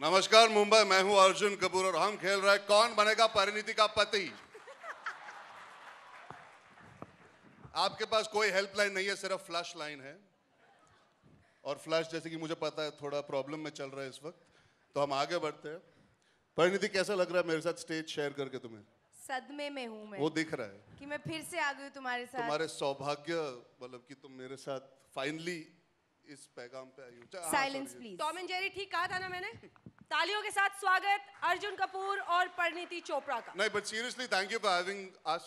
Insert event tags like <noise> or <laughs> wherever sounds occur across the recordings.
नमस्कार मुंबई मैं हूं अर्जुन कपूर और हम खेल रहे कौन बनेगा परिणीति का पति आपके पास कोई हेल्पलाइन नहीं है सिर्फ फ्लश लाइन है और फ्लश जैसे कि मुझे पता है थोड़ा प्रॉब्लम में चल रहा है इस वक्त तो हम आगे बढ़ते हैं परिणीति कैसा लग रहा है मेरे साथ स्टेज शेयर करके तुम्हें सदमे में हूँ मैं वो दिख रहा है कि मैं फिर से आ गई तुम्हारे साथ तुम्हारे सौभाग्य मतलब कि तुम मेरे साथ फाइनली इस पैगाम पे आई हूँ silence please Tom and Jerry ठीक कहा था ना मैंने तालियों के साथ स्वागत अर्जुन कपूर और परिणीति चोपड़ा का नहीं but seriously thank you for having us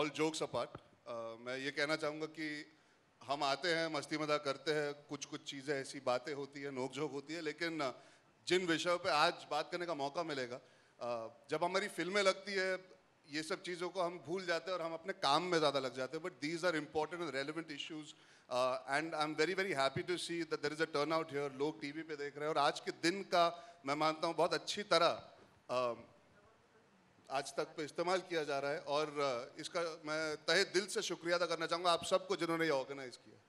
all jokes apart मैं ये कहना चाहूँगा कि हम आते हैं मस्ती मजा करते हैं कुछ कुछ चीज़ें ऐसी बातें होती है नोकझोंक होती है लेकिन uh, जिन विषयों पे आज बात करने का मौका मिलेगा uh, जब हमारी फिल्में लगती है ये सब चीज़ों को हम भूल जाते हैं और हम अपने काम में ज़्यादा लग जाते हैं but these are important and relevant issues and I am very very happy to see that there is a turn out here लोग टी वी पर देख रहे हैं और आज के दिन का मैं मानता हूँ बहुत अच्छी तरह uh, आज तक पे इस्तेमाल किया जा रहा है और uh, इसका मैं तहे दिल से शुक्रिया अदा करना चाहूँगा आप सबको जिन्होंने ये ऑर्गेनाइज किया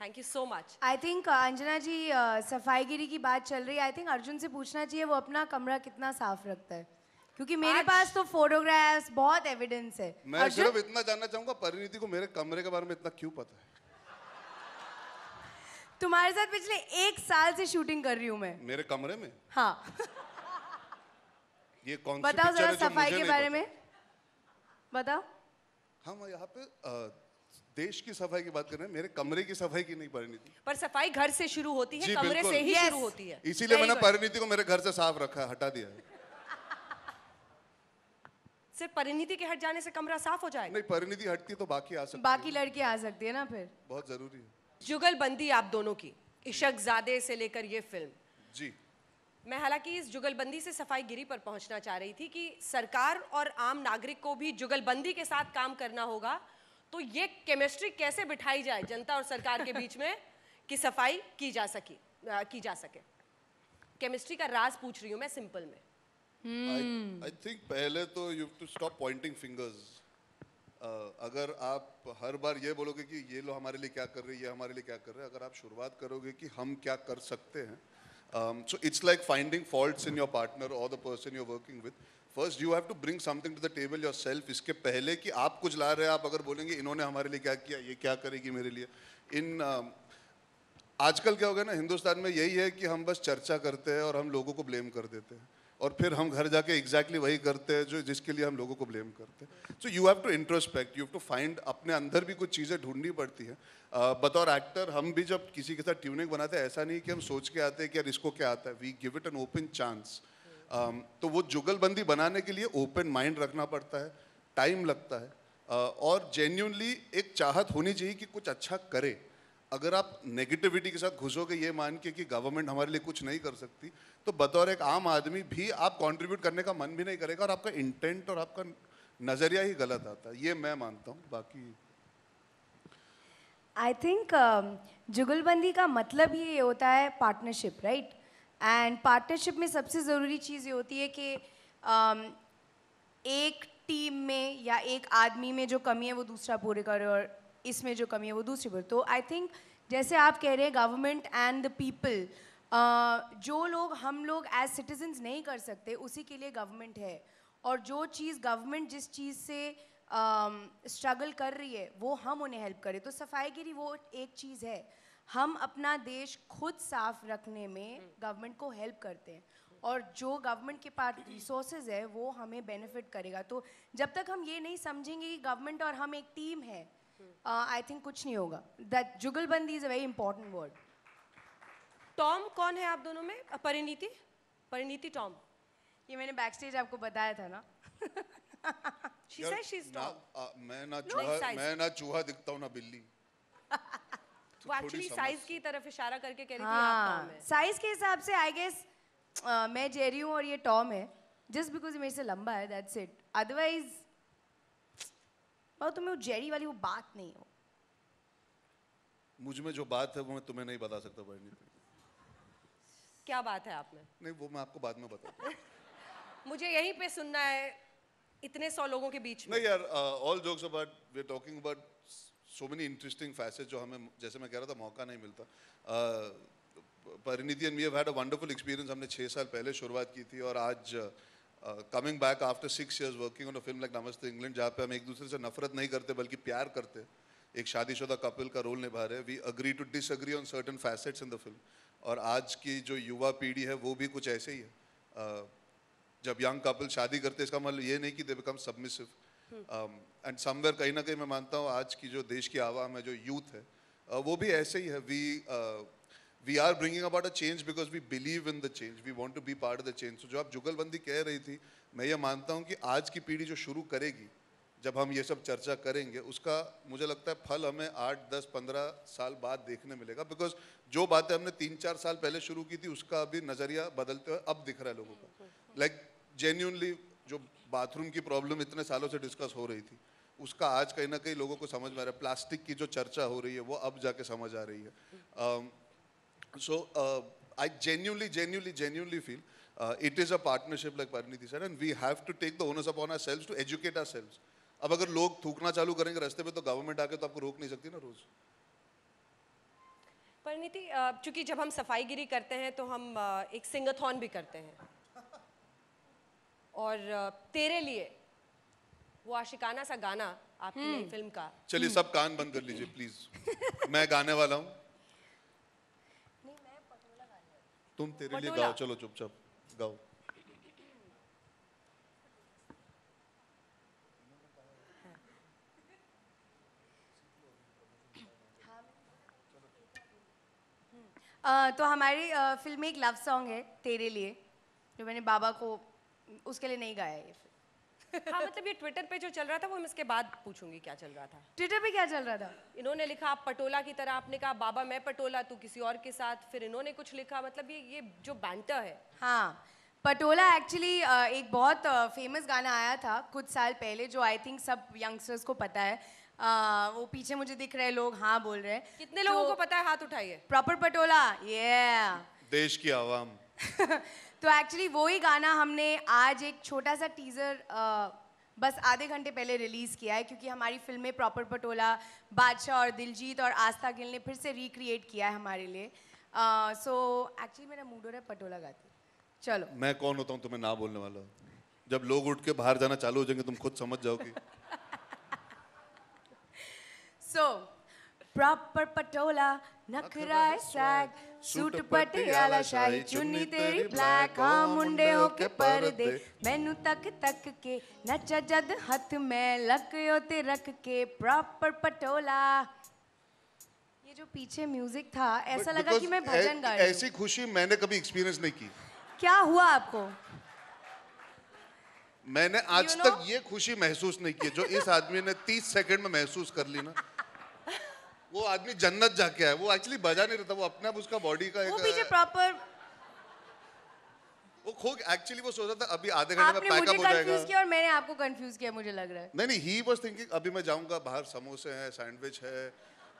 thank you so much I think Anjana ji uh, सफाईगिरी की बात चल रही है आई थिंक अर्जुन से पूछना चाहिए वो अपना कमरा कितना साफ रखता है क्योंकि मेरे पास तो फोटोग्राफ्स बहुत एविडेंस है मैं सिर्फ इतना जानना चाहूंगा परिणीति को मेरे कमरे के बारे में इतना क्यों पता है तुम्हारे साथ पिछले एक साल से शूटिंग कर रही हूँ मैं मेरे कमरे में हाँ <laughs> ये कौन बताओ जरा सफाई के बारे में बताओ हम यहाँ पे देश की सफाई की बात कर रहे हैं मेरे कमरे की सफाई की नहीं परिणीति पर सफाई घर से शुरू होती है कमरे से ही शुरू होती है इसीलिए मैंने परिणीति को मेरे घर से साफ रखा हटा दिया है सिर्फ परिणीति के हट जाने से कमरा साफ हो जाए नहीं परिणीति हटती तो बाकी आ सकती बाकी लड़की आ सकती है ना फिर बहुत जरूरी है जुगलबंदी आप दोनों की इशक जादे से लेकर ये फिल्म जी मैं हालांकि इस जुगलबंदी से सफाई गिरी पर पहुंचना चाह रही थी कि सरकार और आम नागरिक को भी जुगलबंदी के साथ काम करना होगा तो ये केमिस्ट्री कैसे बिठाई जाए जनता और सरकार के बीच में कि सफाई की जा सके की जा सके केमिस्ट्री का राज पूछ रही हूँ मैं सिंपल में आई थिंक hmm. पहले तो you to stop pointing fingers अगर आप हर बार ये बोलोगे कि ये लो हमारे लिए क्या कर रहे ये हमारे लिए क्या कर रहे हैं अगर आप शुरुआत करोगे कि हम क्या कर सकते हैं so it's like finding faults in your partner और the person you're working with first you have to bring something to the table yourself इसके पहले कि आप कुछ ला रहे हैं आप अगर बोलेंगे इन्होंने हमारे लिए क्या किया ये क्या करेगी मेरे लिए इन uh, um, आजकल क्या हो गया ना हिंदुस्तान में यही है कि हम बस चर्चा करते हैं और हम लोगों को ब्लेम कर देते हैं और फिर हम घर जाके एग्जैक्टली exactly वही करते हैं जो जिसके लिए हम लोगों को ब्लेम करते हैं so you have to introspect you have to find अपने अंदर भी कुछ चीज़ें ढूंढनी पड़ती हैं बतौर एक्टर हम भी जब किसी के साथ ट्यूनिंग बनाते हैं ऐसा नहीं कि हम सोच के आते हैं कि यार इसको क्या आता है we give it an open chance तो वो जुगलबंदी बनाने के लिए ओपन माइंड रखना पड़ता है टाइम लगता है uh, और जेन्यूनली एक चाहत होनी चाहिए कि कुछ अच्छा करे अगर आप नेगेटिविटी के साथ घुसोगे ये मान के कि गवर्नमेंट हमारे लिए कुछ नहीं कर सकती तो बतौर एक आम आदमी भी आप कंट्रीब्यूट करने का मन भी नहीं करेगा और आपका इंटेंट और आपका नज़रिया ही गलत आता है ये मैं मानता हूँ बाकी आई थिंक um, जुगलबंदी का मतलब ही ये होता है पार्टनरशिप राइट एंड पार्टनरशिप में सबसे ज़रूरी चीज़ ये होती है कि um, एक टीम में या एक आदमी में जो कमी है वो दूसरा पूरे करे और इसमें जो कमी है वो दूसरी बोल तो आई थिंक जैसे आप कह रहे हैं गवर्नमेंट एंड द पीपल जो लोग हम लोग एज सिटीजन्स नहीं कर सकते उसी के लिए गवर्नमेंट है और जो चीज़ गवर्नमेंट जिस चीज़ से स्ट्रगल uh, कर रही है वो हम उन्हें हेल्प करें तो सफाईगिरी वो एक चीज़ है हम अपना देश खुद साफ रखने में गवर्नमेंट को हेल्प करते हैं और जो गवर्नमेंट के पास रिसोर्सेज है वो हमें बेनिफिट करेगा तो जब तक हम ये नहीं समझेंगे कि गवर्नमेंट और हम एक टीम है आई hmm. थिंक uh, कुछ नहीं होगा that jugalbandi is a very important word Tom कौन है आप दोनों में परिणीति परिणीति टॉम ये मैंने बैक स्टेज आपको बताया था ना she said she is not. मैं ना चूहा no, मैं ना चूहा दिखता हूं ना बिल्ली <laughs> वो एक्चुअली तो साइज की तरफ इशारा करके कह रही थी हाँ, साइज के हिसाब से आई गेस मैं जेरी हूं और ये टॉम है जस्ट बिकॉज ये मेरे से लंबा है दैट्स इट अदरवाइज पर मतलब तुम्हें वो जेरी वाली वो बात नहीं हो मुझ में जो बात है वो मैं तुम्हें नहीं बता सकता परिणीति क्या बात है आप में नहीं वो मैं आपको बाद में बताऊँ <laughs> मुझे यहीं पे सुनना है इतने सौ लोगों के बीच में नहीं यार all jokes about we are talking about so many interesting faces जो हमें जैसे मैं कह रहा था मौका नहीं मिलता uh, Parineeti and we have had a wonderful experience हमने छः साल पहले शुरुआत की थी और आज uh, coming back after six years working on a film like Namaste England जहाँ पे हम एक दूसरे से नफरत नहीं करते बल्कि प्यार करते एक शादीशुदा कपिल का रोल निभा रहे we agree to disagree on certain facets in the film और आज की जो युवा पीढ़ी है वो भी कुछ ऐसे ही है uh, जब यंग कपिल शादी करते इसका मतलब ये नहीं कि they become submissive and somewhere कहीं ना कहीं मैं मानता हूँ आज की जो देश की आवाम है जो यूथ है uh, वो भी ऐसे ही है we we are bringing about a change because we believe in the change we want to be part of the change so जो आप जुगलबंदी कह रही थी मैं ये मानता हूँ कि आज की पीढ़ी जो शुरू करेगी जब हम ये सब चर्चा करेंगे उसका मुझे लगता है फल हमें आठ दस पंद्रह साल बाद देखने मिलेगा बिकॉज जो बातें हमने तीन चार साल पहले शुरू की थी उसका अभी नज़रिया बदलते हुए अब दिख रहा है लोगों का लाइक जेन्यूनली जो बाथरूम की प्रॉब्लम इतने सालों से डिस्कस हो रही थी उसका आज कहीं ना कहीं लोगों को समझ में आ रहा है प्लास्टिक की जो चर्चा हो रही है वो अब जाके समझ आ रही है um, So uh, I genuinely, genuinely, genuinely feel uh, it is a partnership like parniti said and we have to take the onus upon ourselves to educate ourselves. ab agar अब अगर लोग थूकना चालू करेंगे रास्ते पे तो गवर्नमेंट आके तो आपको रोक नहीं सकती ना रोज़ परिणीति चूंकि जब हम सफाईगिरी करते हैं तो हम एक सिंगाथॉन भी करते हैं और tere liye वो आशिकाना सा गाना आपकी फिल्म का चलिए सब कान बंद कर लीजिए प्लीज मैं गाने वाला हूँ तुम तेरे लिए गाओ चलो चुपचाप गाओ Uh, तो हमारी uh, फिल्म में एक लव सॉन्ग है तेरे लिए जो मैंने बाबा को उसके लिए नहीं गाया ये फिल्म हाँ मतलब ये ट्विटर पे जो चल रहा था वो मैं इसके बाद पूछूंगी क्या चल रहा था ट्विटर पे क्या चल रहा था इन्होंने लिखा आप पटोला की तरह आपने कहा बाबा मैं पटोला तू किसी और के साथ फिर इन्होंने कुछ लिखा मतलब ये ये जो बैंटर है हाँ पटोला एक्चुअली एक बहुत फेमस गाना आया था कुछ साल पहले जो आई थिंक सब यंगस्टर्स को पता है आ, वो पीछे मुझे दिख रहे लोग हाँ बोल रहे हैं कितने लोगों तो को पता है हाथ उठाइए प्रॉपर पटोला ये देश की आवाम <laughs> तो एक्चुअली वो ही गाना हमने आज एक छोटा सा टीज़र बस आधे घंटे पहले रिलीज़ किया है क्योंकि हमारी फिल्में प्रॉपर पटोला बादशाह और दिलजीत और आस्था गिल ने फिर से रिक्रिएट किया है हमारे लिए सो uh, एक्चुअली so, मेरा मूड हो रहा है पटोला गाती चलो मैं कौन होता हूँ तुम्हें ना बोलने वाला जब लोग उठ के बाहर जाना चालू हो जाएंगे तुम खुद समझ जाओगे सो प्रॉपर पटोला नखरा सैग सूट पटियाला शाही चुन्नी तेरी ब्लैक हाँ मुंडे हो के पर दे मैनू तक तक के नचा जद हाथ में यो ते रख के प्रॉपर पटोला ये जो पीछे म्यूजिक था ऐसा लगा कि मैं भजन गा रही ऐसी खुशी मैंने कभी एक्सपीरियंस नहीं की क्या हुआ आपको मैंने आज you know? तक ये खुशी महसूस नहीं की जो इस आदमी ने 30 सेकंड में महसूस कर ली ना वो आदमी जन्नत जाके आया वो एक्चुअली बजा नहीं रहता वो अपने आप उसका बॉडी का वो पीछे प्रॉपर वो खो एक्चुअली वो सोच रहा था अभी आधे घंटे में आपने पैकअप हो जाएगा कंफ्यूज किया और मैंने आपको कंफ्यूज किया मुझे लग रहा है नहीं नहीं ही वाज थिंकिंग अभी मैं जाऊंगा बाहर समोसे हैं सैंडविच है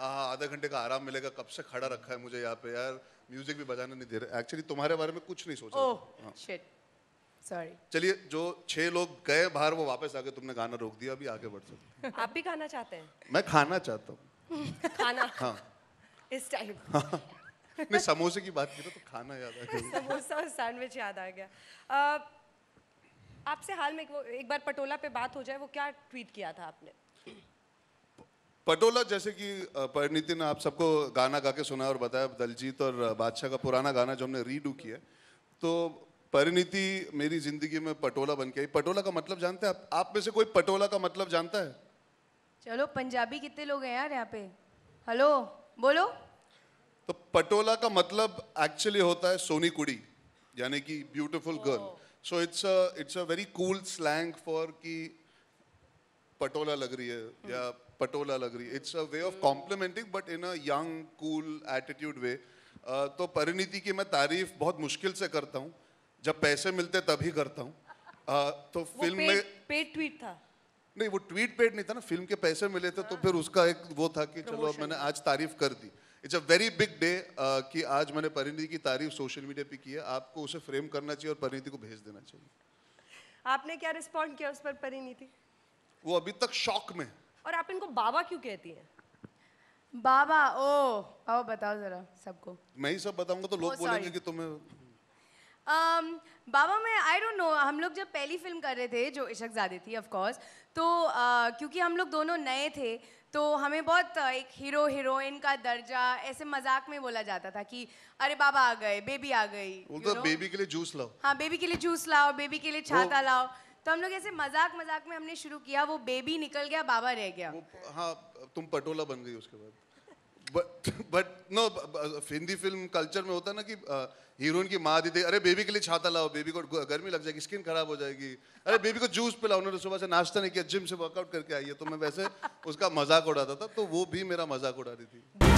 हाँ आधे घंटे का आराम मिलेगा कब से खड़ा रखा है मुझे यहाँ पे यार म्यूजिक भी बजाना नहीं दे रहा एक्चुअली तुम्हारे बारे में कुछ नहीं सोचा था। ओह शिट हाँ। सॉरी चलिए जो छह लोग गए बाहर वो वापस आके तुमने गाना रोक दिया अभी आगे बढ़ सकते आप भी खाना चाहते हैं मैं खाना चाहता हूँ खाना हाँ इस टाइम <laughs> मैं समोसे की बात की तो खाना याद आ गया समोसा और सैंडविच याद आ गया आपसे हाल में एक, वो, एक बार पटोला पे बात हो जाए वो क्या ट्वीट किया था आपने पटोला जैसे कि परिणीति ने आप सबको गाना गा के सुनाया और बताया दलजीत और बादशाह का पुराना गाना जो हमने रीडू किया तो परिणीति मेरी जिंदगी में पटोला बन के आई पटोला का मतलब जानते हैं आप आप में से कोई पटोला का मतलब जानता है चलो पंजाबी कितने लोग हैं यार यहाँ पे हेलो बोलो तो पटोला का मतलब एक्चुअली होता है सोनी कुड़ी यानी कि beautiful girl so it's a it's a very cool slang for कि पटोला लग रही है hmm. या पटोला लग रही है it's a way of complimenting but in a young cool attitude way तो परिणीति की मैं तारीफ बहुत मुश्किल से करता हूँ जब पैसे मिलते तभी करता हूँ uh, तो फिल्म में पेट ट्वीट था नहीं वो ट्वीट पेड नहीं था ना फिल्म के पैसे मिले थे तो हाँ। फिर उसका एक वो था कि चलो मैंने आज तारीफ कर दी it's a very big day कि आज मैंने परिणति की तारीफ सोशल मीडिया पे की है आपको उसे फ्रेम करना चाहिए और परिणति को भेज देना चाहिए आपने क्या रिस्पॉन्ड किया उस पर परिणति वो अभी तक शॉक में और आप इनको बाबा क्यों कहती हैं बाबा ओ आओ बताओ जरा सबको मैं ही सब बताऊंगा तो oh, लोग बोलेंगे कि तुम्हें um, बाबा मैं आई डोंट नो हम लोग जब पहली फिल्म कर रहे थे जो इशकजादे थी ऑफकोर्स तो uh, क्योंकि हम लोग दोनों नए थे तो हमें बहुत uh, एक हीरो हीरोइन का दर्जा ऐसे मजाक में बोला जाता था कि अरे बाबा आ गए बेबी आ गई you know? बेबी के लिए जूस लाओ हाँ बेबी के लिए जूस लाओ बेबी के लिए छाता लाओ तो हम लोग ऐसे मजाक मजाक में हमने शुरू किया वो बेबी निकल गया बाबा रह गया वो, हाँ तुम पटोला बन गई उसके बाद but but no Hindi film culture में होता ना कि uh, हीरोइन की माँ दी थी अरे बेबी के लिए छाता लाओ बेबी को गर्मी लग जाएगी स्किन खराब हो जाएगी अरे बेबी को जूस पिलाओ उन्होंने सुबह से नाश्ता नहीं किया जिम से वर्कआउट करके आई है तो मैं वैसे उसका मजाक उड़ाता था तो वो भी मेरा मजाक उड़ा रही थी